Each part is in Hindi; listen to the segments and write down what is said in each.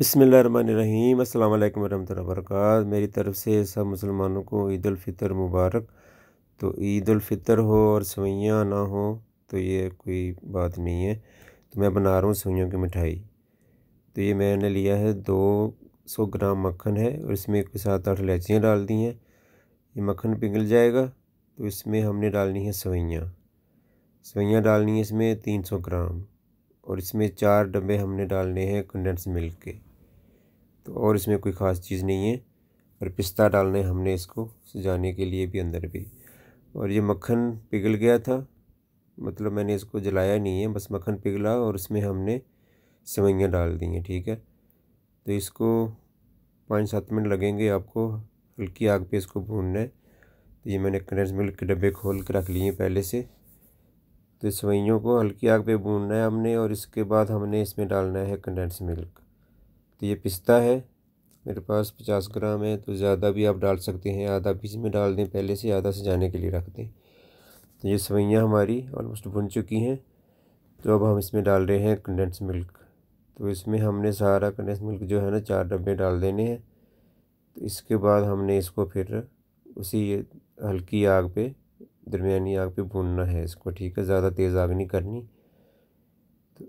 बसमीम् अल्लाम वर्क मेरी तरफ से सब मुसलमानों को ईदालफ़ितर मुबारक तो ईदालफ़ितर हो और सवैयाँ ना हो तो ये कोई बात नहीं है तो मैं बना रहा हूँ सवैयों की मिठाई तो ये मैंने लिया है दो सौ ग्राम मक्खन है और इसमें एक सात आठ इलायचियाँ डाल दी हैं ये मक्खन पिघल जाएगा तो इसमें हमने डालनी है सवैयाँ सवैयाँ डालनी है इसमें तीन सौ ग्राम और इसमें चार डब्बे हमने डालने हैं कंडेंस मिल्क के तो और इसमें कोई ख़ास चीज़ नहीं है और पिस्ता डालना है हमने इसको सजाने के लिए भी अंदर भी और ये मक्खन पिघल गया था मतलब मैंने इसको जलाया नहीं है बस मक्खन पिघला और इसमें हमने सेवैयाँ डाल दी हैं ठीक है तो इसको पाँच सात मिनट लगेंगे आपको हल्की आग पे इसको भूनना है तो ये मैंने कंडेंस मिल्क के डब्बे खोल के रख लिए पहले से तो सवैयों सेवैयों को हल्की आग पे भूनना है हमने और इसके बाद हमने इसमें डालना है कंडेंस मिल्क तो ये पिस्ता है मेरे पास पचास ग्राम है तो ज़्यादा भी आप डाल सकते हैं आधा भी इसमें डाल दें पहले से आधा सजाने के लिए रख दें तो ये सेवैयाँ हमारी ऑलमोस्ट भुन चुकी हैं तो अब हम इसमें डाल रहे हैं कंडेंस मिल्क तो इसमें हमने सारा कंडेंस मिल्क जो है ना चार डब्बे डाल देने हैं तो इसके बाद हमने इसको फिर उसी हल्की आग पे दरमियानी आग पे भूनना है इसको ठीक है ज़्यादा तेज़ आग नहीं करनी तो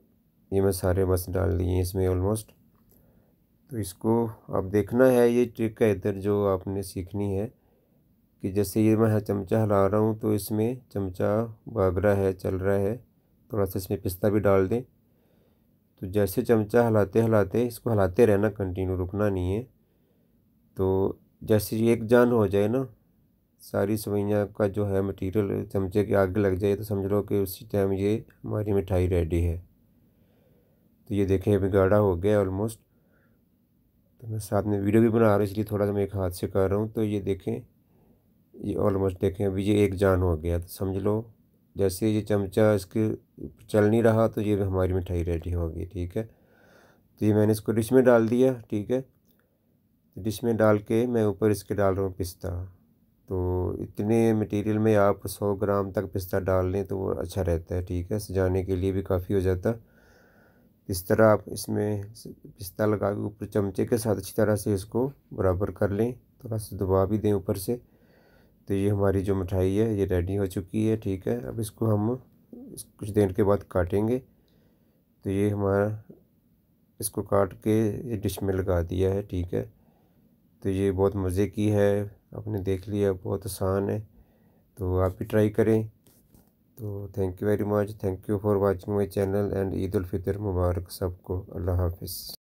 ये मैं सारे मसाले डाल दिए इसमें ऑलमोस्ट तो इसको आप देखना है ये ट्रिक है इधर जो आपने सीखनी है कि जैसे ये मैं चमचा हिला रहा हूँ तो इसमें चमचा भाग रहा है चल रहा है थोड़ा सा इसमें पिस्ता भी डाल दें तो जैसे चमचा हिलाते हिलाते इसको हिलाते रहना कंटिन्यू रुकना नहीं है तो जैसे ये एक जान हो जाए ना सारी सवैयाँ का जो है मटेरियल चमचे के आगे लग जाए तो समझ लो कि उसी टाइम ये हमारी मिठाई रेडी है तो ये देखें अभी गाढ़ा हो गया ऑलमोस्ट तो मैं साथ में वीडियो भी बना रहा हूँ इसलिए थोड़ा सा मैं एक हाथ से कर रहा हूँ तो ये देखें ये ऑलमोस्ट देखें अभी ये एक जान हो गया तो समझ लो जैसे ये चमचा इसके चल नहीं रहा तो ये हमारी मिठाई रेडी होगी ठीक है तो ये मैंने इसको डिश में डाल दिया ठीक है डिश तो में डाल के मैं ऊपर इसके डाल रहा हूँ पिस्ता तो इतने मटेरियल में आप सौ ग्राम तक पिस्ता डाल लें तो वो अच्छा रहता है ठीक है सजाने के लिए भी काफ़ी हो जाता इस तरह आप इसमें पिस्ता लगा के ऊपर चमचे के साथ अच्छी तरह से इसको बराबर कर लें थोड़ा सा दबा भी दें ऊपर से तो ये हमारी जो मिठाई है ये रेडी हो चुकी है ठीक है अब इसको हम कुछ देर के बाद काटेंगे तो ये हमारा इसको काट के ये डिश में लगा दिया है ठीक है तो ये बहुत मज़े की है आपने देख लिया बहुत आसान है तो आप भी ट्राई करें तो thank you very much thank you for watching my channel and Eid ul Fitr मुबारक सबको अल्लाह हाफिज़